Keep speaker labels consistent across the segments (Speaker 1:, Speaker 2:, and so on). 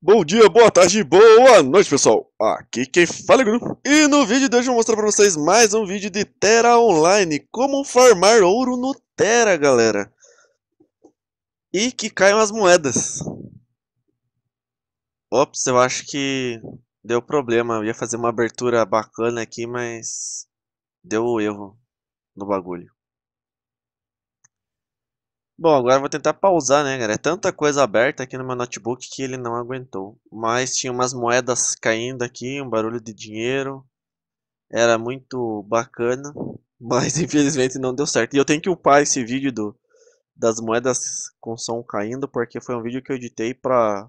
Speaker 1: Bom dia, boa tarde, boa noite pessoal, aqui quem fala é Gru E no vídeo de hoje eu vou mostrar pra vocês mais um vídeo de Terra Online Como farmar ouro no Terra galera E que caiam as moedas Ops, eu acho que deu problema, eu ia fazer uma abertura bacana aqui, mas deu erro no bagulho Bom, agora vou tentar pausar, né, galera? É tanta coisa aberta aqui no meu notebook que ele não aguentou. Mas tinha umas moedas caindo aqui, um barulho de dinheiro. Era muito bacana, mas infelizmente não deu certo. E eu tenho que upar esse vídeo do, das moedas com som caindo, porque foi um vídeo que eu editei para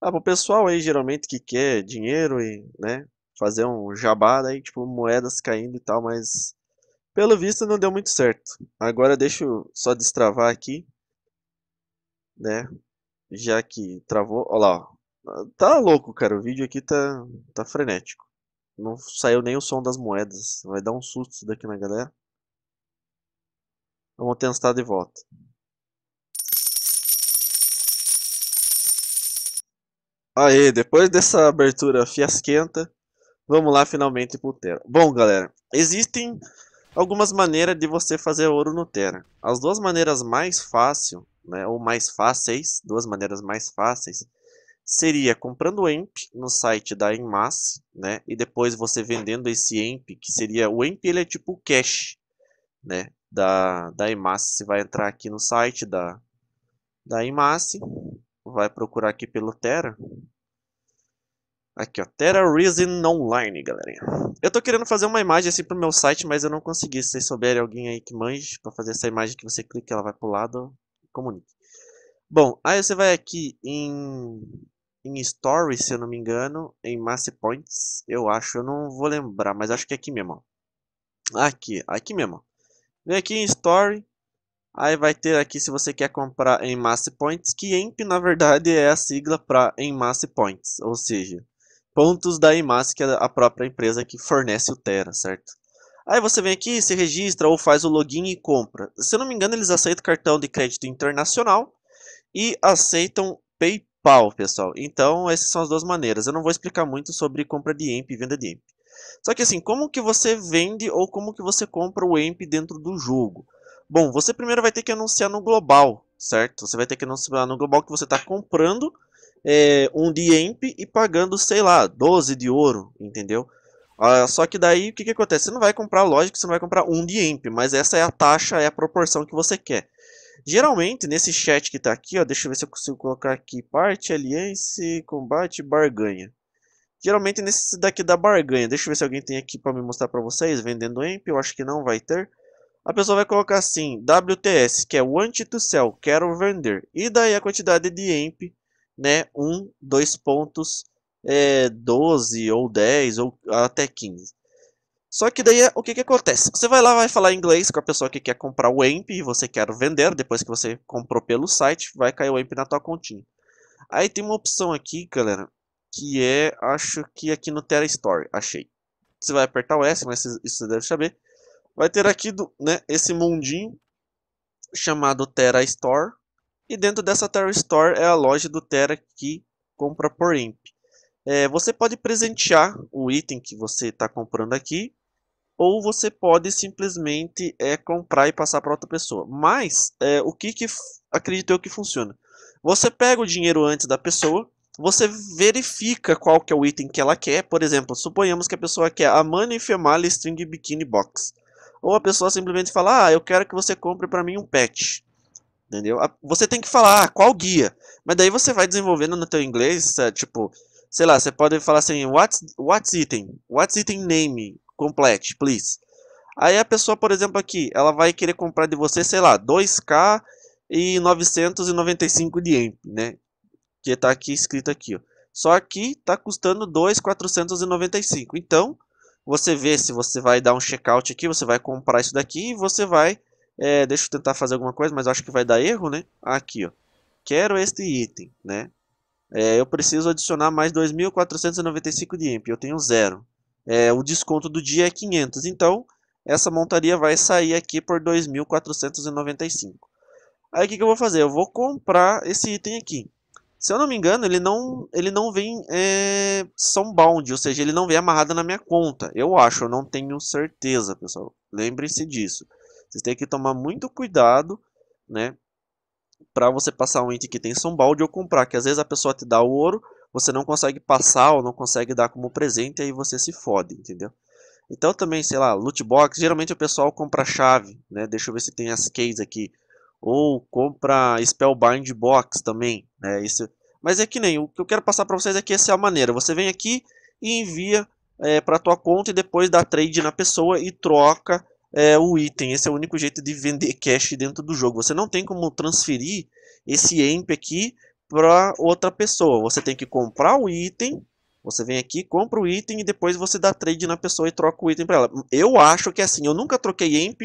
Speaker 1: ah, o pessoal aí, geralmente, que quer dinheiro e, né, fazer um jabá, aí tipo, moedas caindo e tal, mas pelo visto não deu muito certo. Agora deixa eu só destravar aqui, né? Já que travou, olha lá, ó. tá louco, cara, o vídeo aqui tá tá frenético. Não saiu nem o som das moedas, vai dar um susto isso daqui na galera. Vamos testar de volta. Aí, depois dessa abertura fiasquenta, vamos lá finalmente pro Terra. Bom, galera, existem Algumas maneiras de você fazer ouro no Terra. As duas maneiras mais fácil, né, ou mais fáceis, duas maneiras mais fáceis, seria comprando o EMP no site da Enmass, né, e depois você vendendo esse EMP, que seria o EMP, ele é tipo o cash, né, da da Enmass. Você vai entrar aqui no site da da Enmass, vai procurar aqui pelo Terra, Aqui, ó. Terra Reason Online, galerinha. Eu tô querendo fazer uma imagem assim pro meu site, mas eu não consegui. Se vocês souberem alguém aí que manje pra fazer essa imagem que você clica, e ela vai pro lado e comunique. Bom, aí você vai aqui em, em Story, se eu não me engano, em Mass Points, eu acho, eu não vou lembrar, mas acho que é aqui mesmo, Aqui, aqui mesmo, Vem aqui em Story, Aí vai ter aqui se você quer comprar em Mass Points, que EMP na verdade é a sigla para em Mass Points, ou seja, pontos da IMAS, que é a própria empresa que fornece o Terra, certo? Aí você vem aqui, se registra ou faz o login e compra. Se eu não me engano, eles aceitam cartão de crédito internacional e aceitam PayPal, pessoal. Então, essas são as duas maneiras. Eu não vou explicar muito sobre compra de EMP e venda de EMP. Só que assim, como que você vende ou como que você compra o EMP dentro do jogo? Bom, você primeiro vai ter que anunciar no global, certo? Você vai ter que anunciar no global que você está comprando é, um de EMP e pagando, sei lá, 12 de ouro, entendeu? Ah, só que daí o que, que acontece? Você não vai comprar, lógico, você não vai comprar um de EMP, mas essa é a taxa, é a proporção que você quer. Geralmente, nesse chat que tá aqui, ó, deixa eu ver se eu consigo colocar aqui, parte, aliança, combate, barganha. Geralmente nesse daqui da barganha, deixa eu ver se alguém tem aqui para me mostrar para vocês, vendendo EMP, eu acho que não vai ter. A pessoa vai colocar assim, WTS, que é Want to Sell, quero vender. E daí a quantidade de EMP né, 1, dois pontos, é, 12 ou 10 ou até 15. Só que daí é, o que, que acontece? Você vai lá, vai falar inglês com a pessoa que quer comprar o AMP e você quer vender, depois que você comprou pelo site, vai cair o AMP na tua continha. Aí tem uma opção aqui, galera, que é, acho que aqui no Terra Store, achei. Você vai apertar o S, mas isso você deve saber. Vai ter aqui, né, esse mundinho chamado Terra Store. E dentro dessa Terra Store é a loja do Terra que compra por Imp. É, você pode presentear o item que você está comprando aqui, ou você pode simplesmente é, comprar e passar para outra pessoa. Mas, é, o que, que acredito eu que funciona? Você pega o dinheiro antes da pessoa, você verifica qual que é o item que ela quer. Por exemplo, suponhamos que a pessoa quer a Money Female String Bikini Box. Ou a pessoa simplesmente fala, ah, eu quero que você compre para mim um pet. Entendeu? Você tem que falar ah, qual guia. Mas daí você vai desenvolvendo no teu inglês, é, tipo, sei lá, você pode falar assim, what's, what's item? What's item name? Complete, please. Aí a pessoa, por exemplo, aqui, ela vai querer comprar de você, sei lá, 2K e 995 de amp, né? Que tá aqui escrito aqui, ó. Só que tá custando 2,495. Então, você vê se você vai dar um checkout aqui, você vai comprar isso daqui e você vai é, deixa eu tentar fazer alguma coisa, mas acho que vai dar erro, né? Aqui, ó. Quero este item, né? É, eu preciso adicionar mais 2.495 de imp. Eu tenho zero. É, o desconto do dia é 500. Então, essa montaria vai sair aqui por 2.495. Aí, o que, que eu vou fazer? Eu vou comprar esse item aqui. Se eu não me engano, ele não, ele não vem é, bound ou seja, ele não vem amarrado na minha conta. Eu acho, eu não tenho certeza, pessoal. Lembrem-se disso. Vocês têm que tomar muito cuidado, né? Para você passar um item que tem som balde ou comprar, que às vezes a pessoa te dá o ouro, você não consegue passar ou não consegue dar como presente, aí você se fode, entendeu? Então também, sei lá, loot box, geralmente o pessoal compra chave, né? Deixa eu ver se tem as keys aqui. Ou compra spellbind box também, né? Isso, Mas é que nem, o que eu quero passar para vocês é que essa é a maneira. Você vem aqui e envia é, eh, para tua conta e depois dá trade na pessoa e troca é, o item. Esse é o único jeito de vender cash dentro do jogo. Você não tem como transferir esse EMP aqui para outra pessoa. Você tem que comprar o item você vem aqui, compra o item e depois você dá trade na pessoa e troca o item para ela. Eu acho que é assim, eu nunca troquei EMP,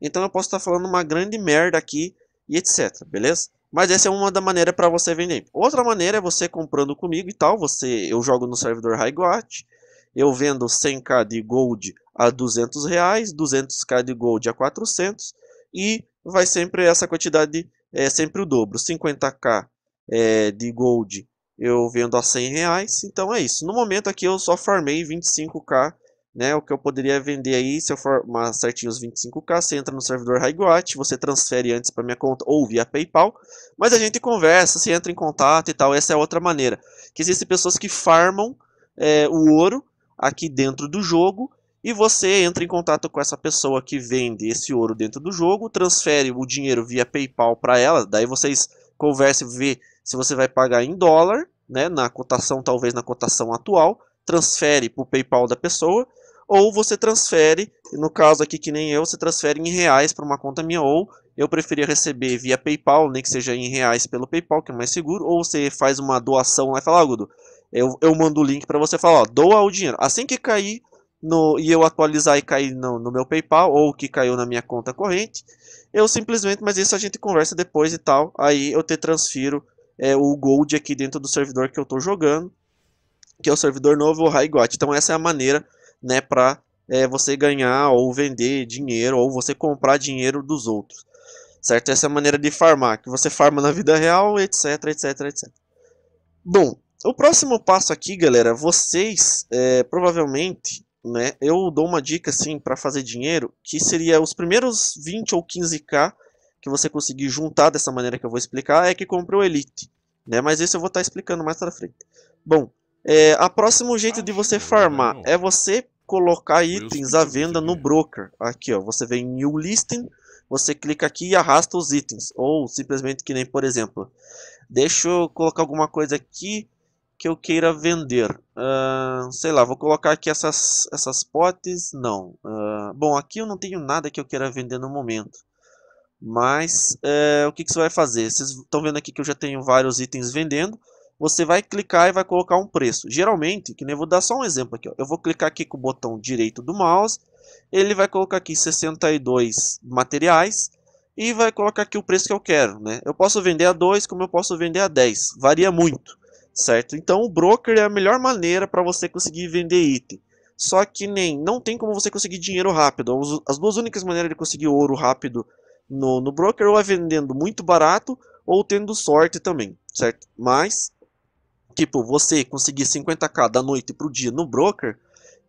Speaker 1: então eu posso estar tá falando uma grande merda aqui e etc, beleza? Mas essa é uma da maneira para você vender Outra maneira é você comprando comigo e tal, você, eu jogo no servidor HighGot, eu vendo 100k de gold a 200 reais, 200k de gold a 400 e vai sempre essa quantidade, é sempre o dobro, 50k é, de gold eu vendo a 100 reais, então é isso. No momento aqui eu só farmei 25k, né, o que eu poderia vender aí, se eu formar certinho os 25k, você entra no servidor Raiguat, você transfere antes para minha conta ou via Paypal, mas a gente conversa, se entra em contato e tal, essa é outra maneira. Que existem pessoas que farmam é, o ouro aqui dentro do jogo, e você entra em contato com essa pessoa que vende esse ouro dentro do jogo, transfere o dinheiro via PayPal para ela, daí vocês conversam e vê se você vai pagar em dólar, né, na cotação talvez na cotação atual, transfere para o PayPal da pessoa, ou você transfere, no caso aqui que nem eu, você transfere em reais para uma conta minha, ou eu preferia receber via PayPal, nem que seja em reais pelo PayPal, que é mais seguro, ou você faz uma doação lá e fala, ah, Gudo, eu, eu mando o link para você falar, ó, doa o dinheiro. Assim que cair no, e eu atualizar e cair no, no meu PayPal ou que caiu na minha conta corrente, eu simplesmente, mas isso a gente conversa depois e tal. Aí eu te transfiro é, o Gold aqui dentro do servidor que eu estou jogando, que é o servidor novo, o HiGot. Então essa é a maneira, né, para é, você ganhar ou vender dinheiro ou você comprar dinheiro dos outros. Certo? Essa é a maneira de farmar, que você farma na vida real, etc, etc, etc. Bom, o próximo passo aqui, galera, vocês é, provavelmente né? Eu dou uma dica assim para fazer dinheiro, que seria os primeiros 20 ou 15k que você conseguir juntar dessa maneira que eu vou explicar, é que compre o Elite, né? Mas isso eu vou estar tá explicando mais para frente. Bom, é, a próximo jeito de você farmar é você colocar itens à venda no broker. Aqui, ó, você vem em New Listing, você clica aqui e arrasta os itens, ou simplesmente que nem, por exemplo, deixa eu colocar alguma coisa aqui que eu queira vender. Uh, sei lá, vou colocar aqui essas, essas potes, não. Uh, bom, aqui eu não tenho nada que eu queira vender no momento. Mas uh, o que, que você vai fazer? Vocês estão vendo aqui que eu já tenho vários itens vendendo. Você vai clicar e vai colocar um preço. Geralmente, que nem vou dar só um exemplo aqui. Ó. Eu vou clicar aqui com o botão direito do mouse. Ele vai colocar aqui 62 materiais e vai colocar aqui o preço que eu quero. Né? Eu posso vender a 2 como eu posso vender a 10. Varia muito certo? Então o broker é a melhor maneira para você conseguir vender item. Só que nem não tem como você conseguir dinheiro rápido. As duas únicas maneiras de conseguir ouro rápido no, no broker ou é vendendo muito barato ou tendo sorte também, certo? Mas tipo, você conseguir 50k da noite pro dia no broker,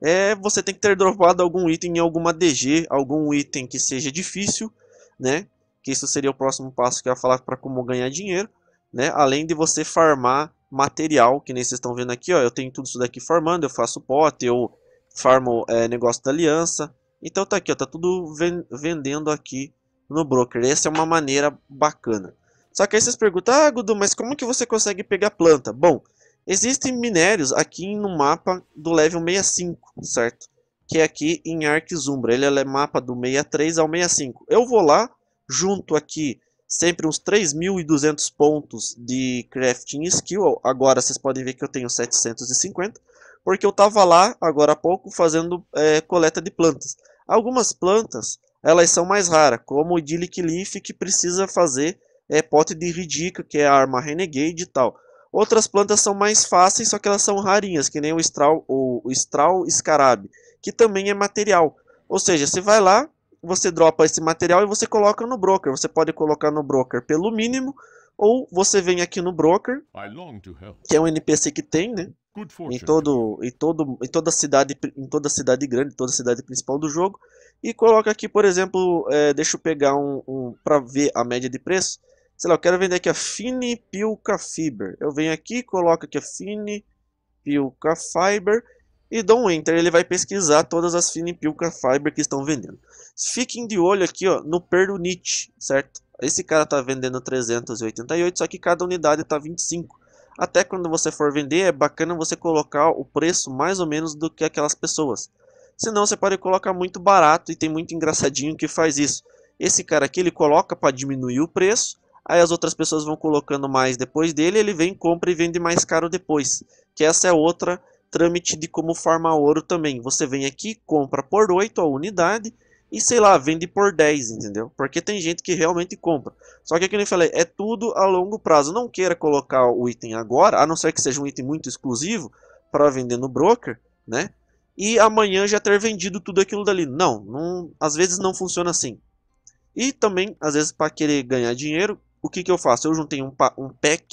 Speaker 1: é, você tem que ter dropado algum item em alguma DG, algum item que seja difícil, né? Que isso seria o próximo passo que eu ia falar para como ganhar dinheiro, né? Além de você farmar material, que nem vocês estão vendo aqui, ó, eu tenho tudo isso daqui formando, eu faço pote, eu farmo é, negócio da aliança. Então tá aqui, ó, tá tudo ven vendendo aqui no broker. Essa é uma maneira bacana. Só que aí vocês perguntam, ah, Gudu, mas como que você consegue pegar planta? Bom, existem minérios aqui no mapa do level 65, certo? Que é aqui em Arquizumbra. Ele é mapa do 63 ao 65. Eu vou lá, junto aqui sempre uns 3.200 pontos de crafting skill. Agora vocês podem ver que eu tenho 750, porque eu estava lá agora há pouco fazendo é, coleta de plantas. Algumas plantas elas são mais raras, como o Idyllic Leaf, que precisa fazer é, pote de Ridica, que é a arma Renegade e tal. Outras plantas são mais fáceis, só que elas são rarinhas, que nem o Stral, o, o Stral Scarab, que também é material. Ou seja, você vai lá, você dropa esse material e você coloca no broker. Você pode colocar no broker pelo mínimo, ou você vem aqui no broker, que é um NPC que tem, né? Em todo, em todo, em toda cidade, em toda cidade grande, toda cidade principal do jogo, e coloca aqui, por exemplo, é, deixa eu pegar um, um para ver a média de preço. Sei lá, eu quero vender aqui a Fini Pilca Fiber. Eu venho aqui, coloco aqui a Fini Pilca Fiber e dou um enter, ele vai pesquisar todas as Finipilca Fiber que estão vendendo. Fiquem de olho aqui ó, no per unit, certo? Esse cara está vendendo 388, só que cada unidade está 25. Até quando você for vender, é bacana você colocar o preço mais ou menos do que aquelas pessoas. Senão você pode colocar muito barato e tem muito engraçadinho que faz isso. Esse cara aqui ele coloca para diminuir o preço, aí as outras pessoas vão colocando mais depois dele, ele vem, compra e vende mais caro depois. Que essa é outra trâmite de como farmar ouro também. Você vem aqui, compra por 8 a unidade e, sei lá, vende por 10, entendeu? Porque tem gente que realmente compra. Só que, como é eu falei, é tudo a longo prazo. Não queira colocar o item agora, a não ser que seja um item muito exclusivo para vender no broker, né? E amanhã já ter vendido tudo aquilo dali. Não, não às vezes não funciona assim. E também, às vezes, para querer ganhar dinheiro, o que, que eu faço? Eu juntei um, um pack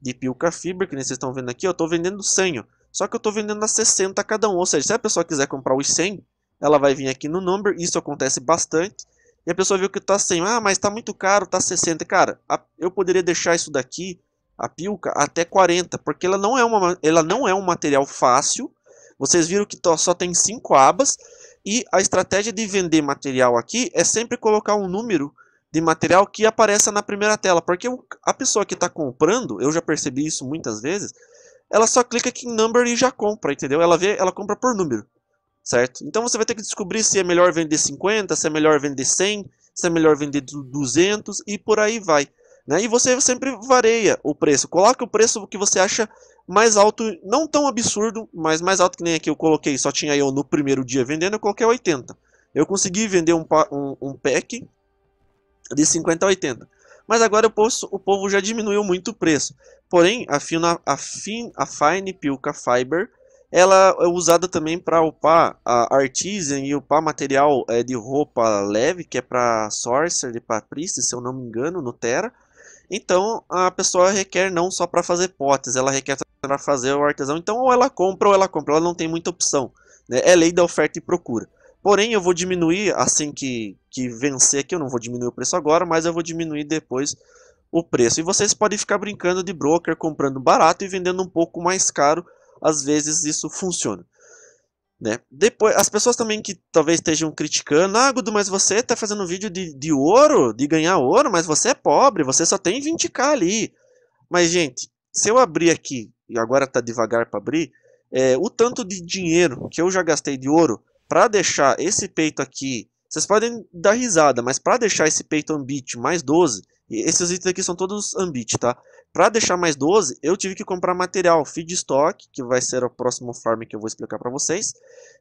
Speaker 1: de Pilca Fibra, que vocês estão vendo aqui, eu estou vendendo 100, ó. Só que eu estou vendendo a 60 cada um. Ou seja, se a pessoa quiser comprar os 100, ela vai vir aqui no number. Isso acontece bastante. E a pessoa viu que está 100. Ah, mas está muito caro, está 60. Cara, a, eu poderia deixar isso daqui, a pilca, até 40. Porque ela não é, uma, ela não é um material fácil. Vocês viram que só tem 5 abas. E a estratégia de vender material aqui é sempre colocar um número de material que apareça na primeira tela. Porque a pessoa que está comprando, eu já percebi isso muitas vezes, ela só clica aqui em number e já compra, entendeu? Ela vê, ela compra por número, certo? Então você vai ter que descobrir se é melhor vender 50, se é melhor vender 100, se é melhor vender 200 e por aí vai. Né? E você sempre varia o preço. Coloca o preço que você acha mais alto, não tão absurdo, mas mais alto que nem aqui eu coloquei. Só tinha eu no primeiro dia vendendo, eu coloquei 80. Eu consegui vender um, um, um pack de 50 a 80. Mas agora eu posso, o povo já diminuiu muito o preço. Porém, a, fina, a, fin, a Fine pilka Fiber ela é usada também para upar a Artisan e upar material é, de roupa leve, que é para Sorcerer e para Priest, se eu não me engano, no Terra. Então a pessoa requer não só para fazer potes, ela requer para fazer o artesão. Então ou ela compra ou ela compra, ela não tem muita opção. Né? É lei da oferta e procura. Porém, eu vou diminuir assim que, que vencer aqui, eu não vou diminuir o preço agora, mas eu vou diminuir depois o preço. E vocês podem ficar brincando de broker, comprando barato e vendendo um pouco mais caro. Às vezes isso funciona. Né? Depois, as pessoas também que talvez estejam criticando, ah, Gudu, mas você está fazendo vídeo de, de ouro, de ganhar ouro, mas você é pobre, você só tem 20k ali. Mas, gente, se eu abrir aqui, e agora está devagar para abrir, é, o tanto de dinheiro que eu já gastei de ouro para deixar esse peito aqui, vocês podem dar risada, mas para deixar esse peito ambite mais 12, e esses itens aqui são todos ambit, tá? Para deixar mais 12, eu tive que comprar material feedstock, que vai ser o próximo farm que eu vou explicar para vocês,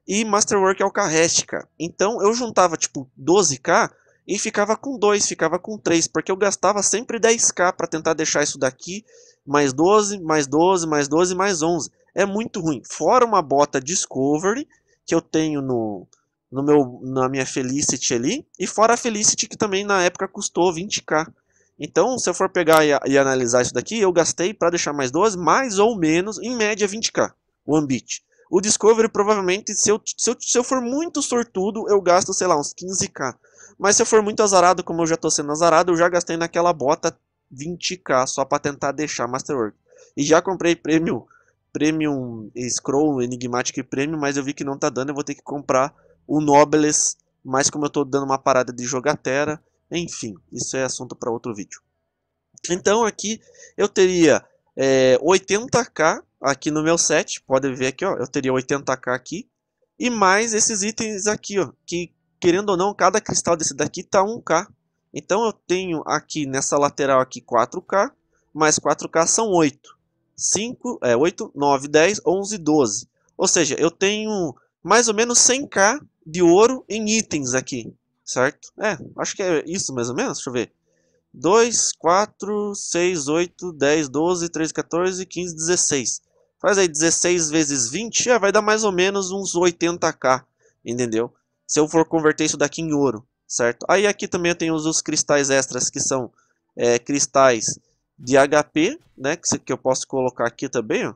Speaker 1: e masterwork alcarrest, Então eu juntava tipo 12k e ficava com 2, ficava com 3, porque eu gastava sempre 10k para tentar deixar isso daqui mais 12, mais 12, mais 12, mais 11. É muito ruim. Fora uma bota discovery que eu tenho no no meu na minha Felicity ali, e fora a Felicity que também na época custou 20k. Então, se eu for pegar e, e analisar isso daqui, eu gastei para deixar mais duas, mais ou menos, em média, 20k, o Ambit. O Discovery, provavelmente, se eu, se, eu, se eu for muito sortudo, eu gasto, sei lá, uns 15k. Mas se eu for muito azarado, como eu já estou sendo azarado, eu já gastei naquela bota 20k só para tentar deixar Masterwork. E já comprei prêmio Premium Scroll, Enigmatic Premium, mas eu vi que não tá dando, eu vou ter que comprar o Nobles, mas como eu tô dando uma parada de jogatera, enfim, isso é assunto para outro vídeo. Então aqui eu teria é, 80k aqui no meu set, pode ver aqui, ó, eu teria 80k aqui, e mais esses itens aqui, ó, que querendo ou não, cada cristal desse daqui tá 1k. Então eu tenho aqui nessa lateral aqui 4k, mais 4k são 8. 5, é, 8, 9, 10, 11, 12. Ou seja, eu tenho mais ou menos 100k de ouro em itens aqui certo? É, acho que é isso mais ou menos, deixa eu ver. 2, 4, 6, 8, 10, 12, 13, 14, 15, 16. Faz aí 16 vezes 20, é, ah, vai dar mais ou menos uns 80k, entendeu? Se eu for converter isso daqui em ouro, certo? Aí aqui também eu tenho os cristais extras, que são é, cristais de HP, né? Que, que eu posso colocar aqui também, ó.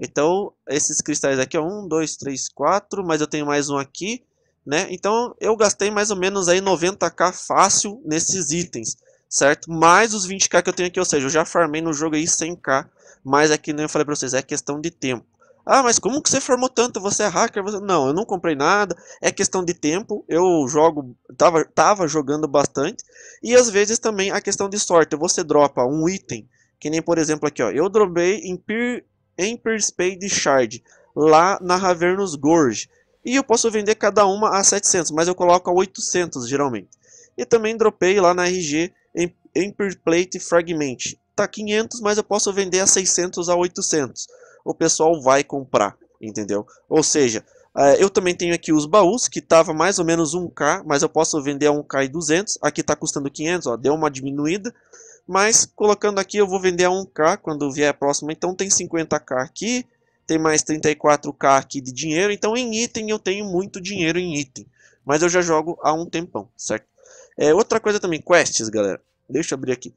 Speaker 1: Então, esses cristais aqui, ó, 1, 2, 3, 4, mas eu tenho mais um aqui, né? Então eu gastei mais ou menos aí 90k fácil nesses itens, certo? Mais os 20k que eu tenho aqui, ou seja, eu já farmei no jogo aí 100k, mas aqui é nem eu falei para vocês, é questão de tempo. Ah, mas como que você formou tanto? Você é hacker? Você... Não, eu não comprei nada. É questão de tempo. Eu jogo, tava, tava jogando bastante. E às vezes também a questão de sorte. Você dropa um item. Que nem, por exemplo, aqui, ó. Eu dropei em Emper Spade Shard. Lá na Ravernus Gorge. E eu posso vender cada uma a 700, mas eu coloco a 800 geralmente. E também dropei lá na RG em Plate Fragment. Tá 500, mas eu posso vender a 600 a 800. O pessoal vai comprar, entendeu? Ou seja, é, eu também tenho aqui os baús, que tava mais ou menos 1k, mas eu posso vender a 1k e 200. Aqui tá custando 500, ó, deu uma diminuída. Mas colocando aqui, eu vou vender a 1k quando vier a próxima. Então tem 50k aqui, tem mais 34k aqui de dinheiro, então em item eu tenho muito dinheiro em item, mas eu já jogo há um tempão, certo? É, outra coisa também, quests, galera, deixa eu abrir aqui.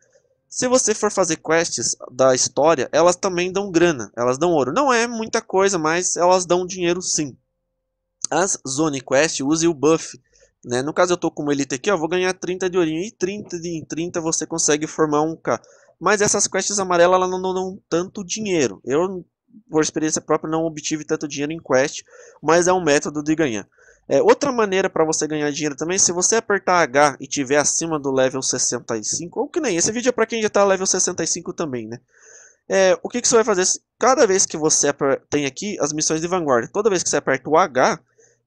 Speaker 1: Se você for fazer quests da história, elas também dão grana, elas dão ouro. Não é muita coisa, mas elas dão dinheiro sim. As Zone Quest, use o buff. Né? No caso eu estou com uma elite aqui, ó, vou ganhar 30 de ourinho. E 30 de, em 30 você consegue formar um K. Mas essas quests amarelas elas não dão tanto dinheiro. Eu por experiência própria, não obtive tanto dinheiro em Quest, mas é um método de ganhar. É, outra maneira para você ganhar dinheiro também, se você apertar H e tiver acima do level 65, ou que nem esse vídeo é para quem já está level 65 também, né? É, o que, que você vai fazer? Cada vez que você tem aqui as missões de vanguarda, toda vez que você aperta o H,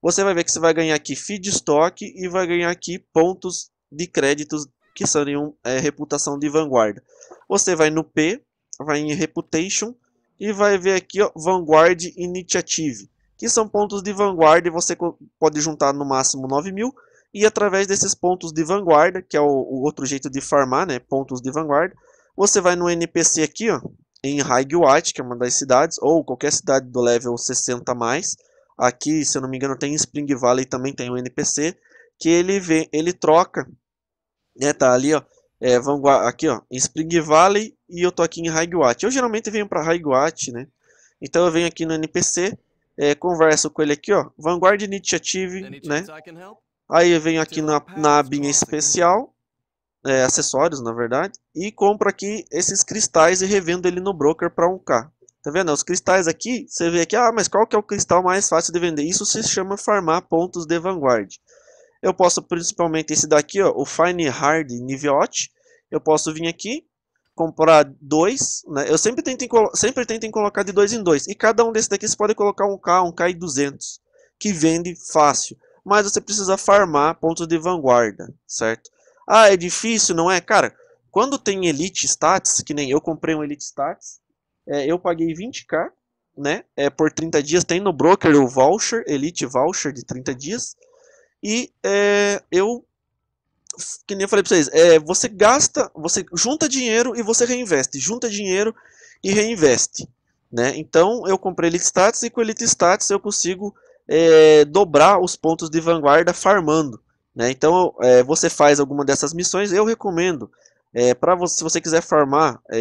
Speaker 1: você vai ver que você vai ganhar aqui feedstock e vai ganhar aqui pontos de créditos que seriam é, reputação de vanguarda. Você vai no P, vai em reputation, e vai ver aqui ó, Vanguard Initiative, que são pontos de vanguarda e você pode juntar no máximo 9 mil. E através desses pontos de vanguarda, que é o, o outro jeito de farmar, né, pontos de vanguarda, você vai no NPC aqui, ó, em Haigyuat, que é uma das cidades, ou qualquer cidade do level 60 mais. Aqui, se eu não me engano, tem Spring Valley também tem um NPC que ele vê, ele troca, né, tá ali, ó, é, Vanguard, aqui ó, em Spring Valley e eu tô aqui em Highwatt. Eu geralmente venho para Highwatt, né? Então eu venho aqui no NPC, é, converso com ele aqui ó, Vanguard Initiative, né? Aí eu venho aqui na, na abinha especial, é, acessórios na verdade, e compro aqui esses cristais e revendo ele no broker para 1k. Tá vendo? Os cristais aqui, você vê aqui, ah, mas qual que é o cristal mais fácil de vender? Isso se chama farmar pontos de vanguard. Eu posso principalmente esse daqui, ó, o Fine Hard Niveot. Eu posso vir aqui, comprar dois, né? Eu sempre tento, sempre tento colocar de dois em dois. E cada um desses daqui você pode colocar um K, um K e 200, que vende fácil. Mas você precisa farmar pontos de vanguarda, certo? Ah, é difícil, não é? Cara, quando tem Elite Stats, que nem eu comprei um Elite Stats, é, eu paguei 20k, né? É, por 30 dias, tem no broker o voucher, Elite Voucher de 30 dias. E é, eu que nem eu falei pra vocês, é, você gasta, você junta dinheiro e você reinveste. Junta dinheiro e reinveste. Né? Então eu comprei Elite status e com Elite status eu consigo é, dobrar os pontos de vanguarda farmando. Né? Então é, você faz alguma dessas missões, eu recomendo. É, para você, se você quiser farmar é,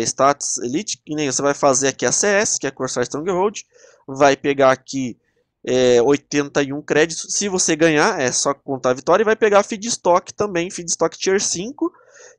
Speaker 1: elite, que nem você vai fazer aqui a CS, que é Corsair Stronghold, vai pegar aqui é, 81 créditos. Se você ganhar, é só contar a vitória e vai pegar feedstock também, feedstock tier 5,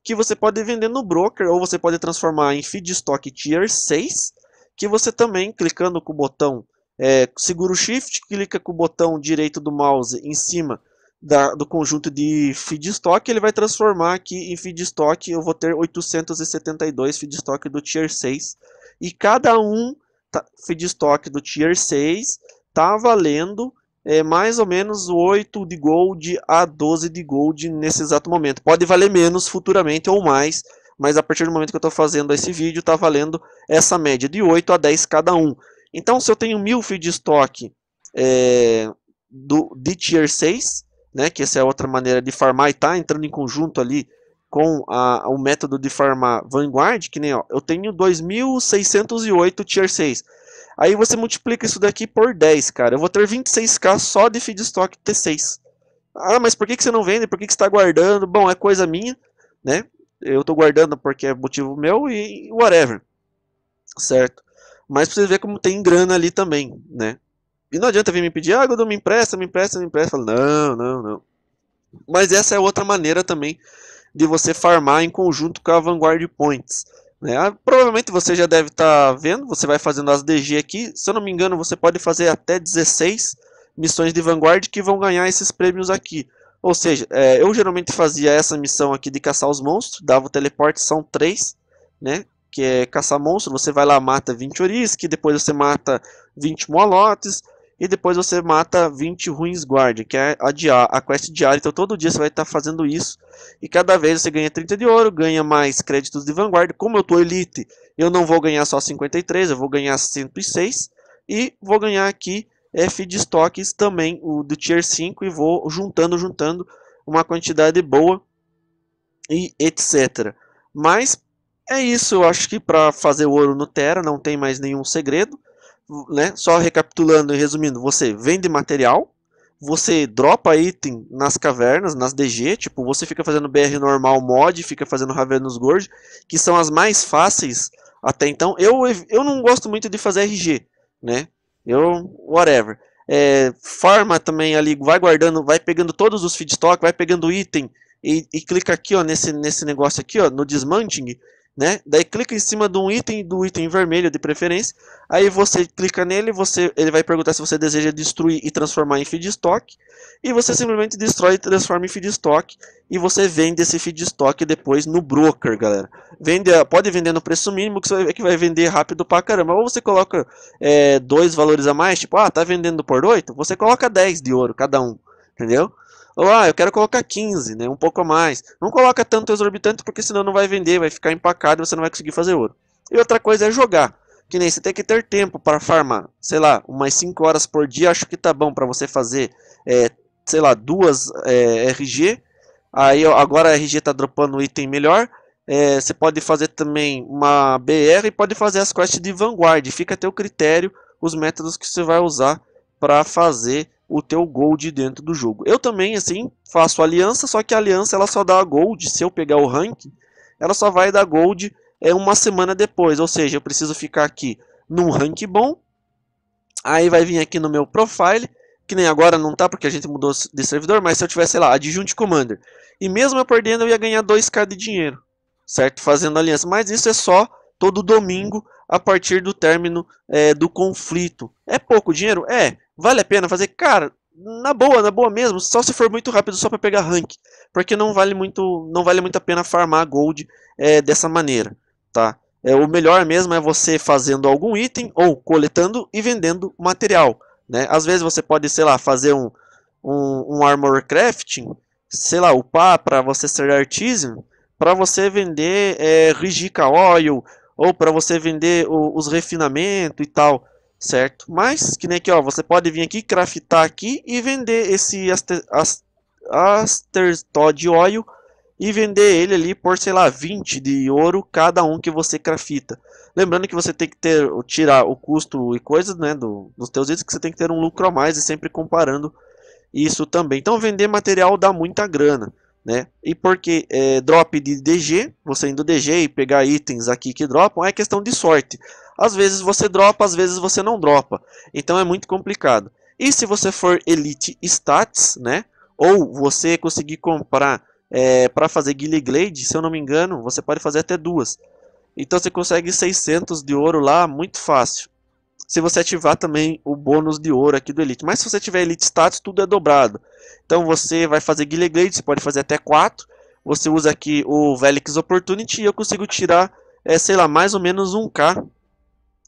Speaker 1: que você pode vender no broker ou você pode transformar em feedstock tier 6, que você também clicando com o botão é, segura o shift, clica com o botão direito do mouse em cima da, do conjunto de feedstock, ele vai transformar aqui em feedstock, eu vou ter 872 feedstock do tier 6, e cada um tá, feedstock do tier 6 tá valendo é, mais ou menos 8 de gold a 12 de gold nesse exato momento. Pode valer menos futuramente ou mais, mas a partir do momento que eu estou fazendo esse vídeo, está valendo essa média de 8 a 10 cada um. Então, se eu tenho 1000 feedstock de é, do, de Tier 6, né, que essa é outra maneira de farmar e está entrando em conjunto ali com a, o método de farmar Vanguard, que nem ó, eu tenho 2608 Tier 6. Aí você multiplica isso daqui por 10, cara. Eu vou ter 26k só de feedstock T6. Ah, mas por que, que você não vende? Por que, que você está guardando? Bom, é coisa minha, né? Eu estou guardando porque é motivo meu e whatever. Certo? Mas pra você ver como tem grana ali também, né? E não adianta vir me pedir, ah, Godão, me empresta, me empresta, me empresta. Falo, não, não, não. Mas essa é outra maneira também de você farmar em conjunto com a Vanguard Points. Né? Ah, provavelmente você já deve estar tá vendo, você vai fazendo as DG aqui. Se eu não me engano, você pode fazer até 16 missões de Vanguard que vão ganhar esses prêmios aqui. Ou seja, é, eu geralmente fazia essa missão aqui de caçar os monstros, dava o teleporte, são 3, né? Que é caçar monstro, você vai lá, mata 20 que depois você mata 20 Molotes, e depois você mata 20 ruins guard que é a, diária a quest diária. Então todo dia você vai estar tá fazendo isso. E cada vez você ganha 30 de ouro, ganha mais créditos de vanguarda. Como eu tô elite, eu não vou ganhar só 53, eu vou ganhar 106. E vou ganhar aqui F feed estoques também, o do tier 5. E vou juntando, juntando uma quantidade boa e etc. Mas é isso, eu acho que para fazer ouro no Terra não tem mais nenhum segredo né, só recapitulando e resumindo, você vende material, você dropa item nas cavernas, nas DG, tipo, você fica fazendo BR normal mod, fica fazendo Ravenous Gorge, que são as mais fáceis até então. Eu, eu não gosto muito de fazer RG, né? Eu, whatever. É, farma também ali, vai guardando, vai pegando todos os feedstock, vai pegando item e, e clica aqui ó, nesse, nesse negócio aqui ó, no dismanting né? Daí clica em cima de um item, do item vermelho de preferência. Aí você clica nele, você, ele vai perguntar se você deseja destruir e transformar em feedstock. E você simplesmente destrói e transforma em feedstock. E você vende esse feedstock depois no broker, galera. Vende, pode vender no preço mínimo, que você vai, que vai vender rápido pra caramba. Ou você coloca é, dois valores a mais, tipo, ah, tá vendendo por 8? Você coloca 10 de ouro cada um, entendeu? Ou, ah, eu quero colocar 15, né? Um pouco a mais. Não coloca tanto exorbitante porque senão não vai vender, vai ficar empacado e você não vai conseguir fazer ouro. E outra coisa é jogar. Que nem você tem que ter tempo para farmar. Sei lá, umas 5 horas por dia acho que tá bom para você fazer, é, sei lá, duas é, RG. Aí agora a RG tá dropando item melhor. É, você pode fazer também uma BR e pode fazer as quests de vanguarda. Fica a teu critério os métodos que você vai usar para fazer o teu gold dentro do jogo. Eu também, assim, faço aliança, só que a aliança ela só dá gold, se eu pegar o rank, ela só vai dar gold é, uma semana depois, ou seja, eu preciso ficar aqui num rank bom, aí vai vir aqui no meu profile, que nem agora não tá porque a gente mudou de servidor, mas se eu tivesse, sei lá, adjunto commander, e mesmo eu perdendo eu ia ganhar 2k de dinheiro, certo? Fazendo aliança, mas isso é só todo domingo a partir do término é, do conflito. É pouco dinheiro? É, Vale a pena fazer? Cara, na boa, na boa mesmo, só se for muito rápido só para pegar rank, porque não vale muito, não vale muito a pena farmar gold é, dessa maneira, tá? É, o melhor mesmo é você fazendo algum item ou coletando e vendendo material, né? Às vezes você pode, sei lá, fazer um um, um armor crafting, sei lá, upar para você ser artisan, para você vender é, rigica oil ou para você vender o, os refinamento e tal certo? Mas, que nem aqui, ó, você pode vir aqui, craftar aqui e vender esse Astertod Oil e vender ele ali por, sei lá, 20 de ouro cada um que você crafta. Lembrando que você tem que ter, tirar o custo e coisas, né, do, dos teus itens, que você tem que ter um lucro a mais e sempre comparando isso também. Então, vender material dá muita grana. Né? E porque é, drop de DG, você indo DG e pegar itens aqui que dropam, é questão de sorte. Às vezes você dropa, às vezes você não dropa. Então é muito complicado. E se você for Elite Stats, né? Ou você conseguir comprar é, para fazer Guile Glade, se eu não me engano, você pode fazer até duas. Então você consegue 600 de ouro lá, muito fácil. Se você ativar também o bônus de ouro aqui do Elite. Mas se você tiver Elite Status, tudo é dobrado. Então você vai fazer Guile Glade, você pode fazer até 4. Você usa aqui o Velix Opportunity e eu consigo tirar, é, sei lá, mais ou menos 1k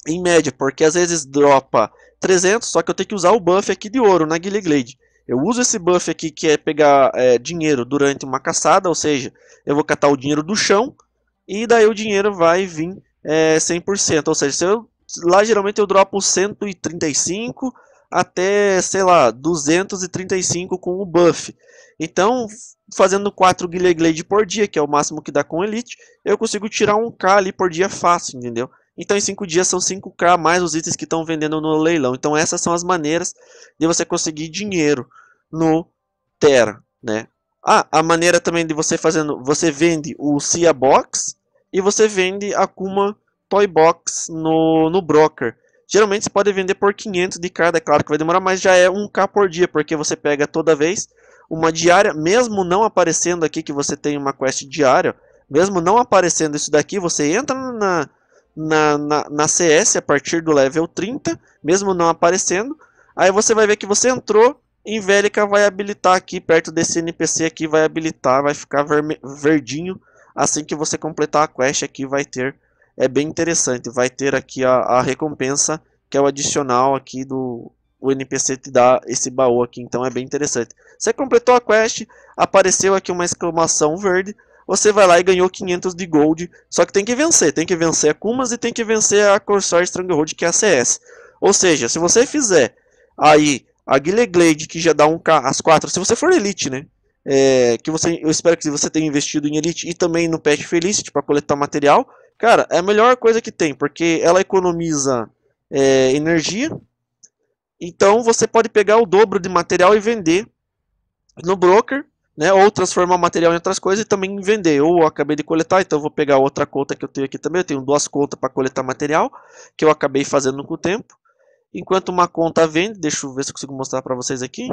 Speaker 1: em média, porque às vezes dropa 300, só que eu tenho que usar o buff aqui de ouro na Guile Glade. Eu uso esse buff aqui que é pegar é, dinheiro durante uma caçada, ou seja, eu vou catar o dinheiro do chão e daí o dinheiro vai vir é, 100%. Ou seja, se eu, lá geralmente eu dropo 135 até, sei lá, 235 com o buff. Então, fazendo 4 Guile Glade por dia, que é o máximo que dá com Elite, eu consigo tirar um K ali por dia fácil, entendeu? Então, em cinco dias são 5K mais os itens que estão vendendo no leilão. Então, essas são as maneiras de você conseguir dinheiro no Terra, né? Ah, a maneira também de você fazendo, você vende o Cia Box e você vende a Kuma Toy Box no, no broker. Geralmente você pode vender por 500 de cada, é claro que vai demorar, mas já é 1k por dia, porque você pega toda vez uma diária, mesmo não aparecendo aqui que você tem uma quest diária, mesmo não aparecendo isso daqui, você entra na, na, na, na CS a partir do level 30, mesmo não aparecendo. Aí você vai ver que você entrou, em Velica vai habilitar aqui perto desse NPC aqui, vai habilitar, vai ficar verme, verdinho. Assim que você completar a quest aqui vai ter, é bem interessante, vai ter aqui a, a recompensa que é o adicional aqui do o NPC te dá esse baú aqui, então é bem interessante. Você completou a quest, apareceu aqui uma exclamação verde, você vai lá e ganhou 500 de gold. Só que tem que vencer, tem que vencer a Kumas e tem que vencer a Corsair Stranglehold, que é a CS. Ou seja, se você fizer aí a Glade que já dá um K, as quatro, se você for Elite, né? É, que você, eu espero que você tenha investido em Elite e também no Patch Felicity tipo, para coletar material. Cara, é a melhor coisa que tem, porque ela economiza é, energia. Então você pode pegar o dobro de material e vender no broker né? Ou transformar o material em outras coisas e também vender. Ou acabei de coletar, então vou pegar outra conta que eu tenho aqui também. Eu tenho duas contas para coletar material que eu acabei fazendo com o tempo. Enquanto uma conta vende, deixa eu ver se eu consigo mostrar para vocês aqui.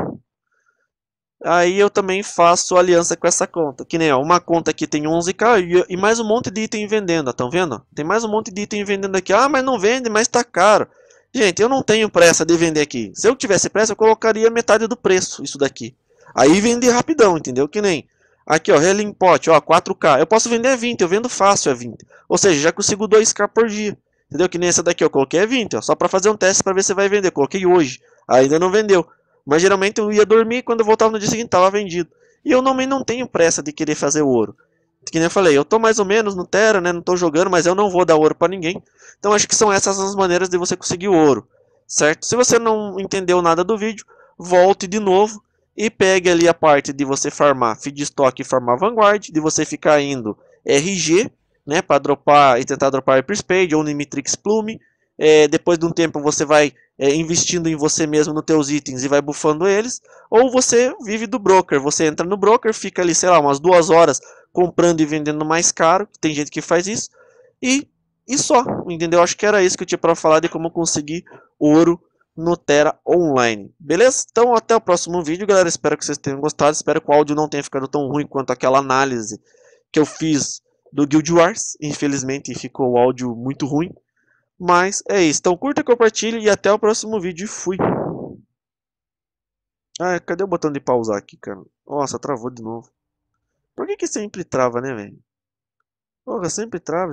Speaker 1: Aí eu também faço aliança com essa conta. Que nem ó, uma conta aqui tem 11k e, e mais um monte de item vendendo. Estão vendo? Tem mais um monte de item vendendo aqui. Ah, mas não vende, mas está caro. Gente, eu não tenho pressa de vender aqui. Se eu tivesse pressa, eu colocaria metade do preço isso daqui. Aí vende rapidão, entendeu? Que nem aqui, ó, Relimpote Pot, ó, 4K. Eu posso vender a 20, eu vendo fácil a 20. Ou seja, já consigo 2K por dia. Entendeu? Que nem essa daqui, eu coloquei a 20, ó, só para fazer um teste para ver se vai vender. Coloquei hoje, ainda não vendeu. Mas geralmente eu ia dormir quando eu voltava no dia seguinte tava vendido. E eu não, não tenho pressa de querer fazer ouro. Que nem eu falei, eu tô mais ou menos no Terra, né? Não tô jogando, mas eu não vou dar ouro para ninguém. Então acho que são essas as maneiras de você conseguir ouro, certo? Se você não entendeu nada do vídeo, volte de novo e pegue ali a parte de você farmar feedstock e farmar vanguard, de você ficar indo RG, né, para dropar e tentar dropar Hyperspade ou Nimitrix Plume. É, depois de um tempo você vai é, investindo em você mesmo nos teus itens e vai bufando eles, ou você vive do broker, você entra no broker, fica ali, sei lá, umas duas horas comprando e vendendo mais caro, tem gente que faz isso, e, e só, entendeu? Acho que era isso que eu tinha para falar de como conseguir ouro no Terra Online. Beleza? Então até o próximo vídeo, galera. Espero que vocês tenham gostado. Espero que o áudio não tenha ficado tão ruim quanto aquela análise que eu fiz do Guild Wars. Infelizmente ficou o áudio muito ruim. Mas é isso. Então curta, compartilhe e até o próximo vídeo. Fui. Ah, cadê o botão de pausar aqui, cara? Nossa, travou de novo. Por que que sempre trava, né, velho? Porra, sempre trava.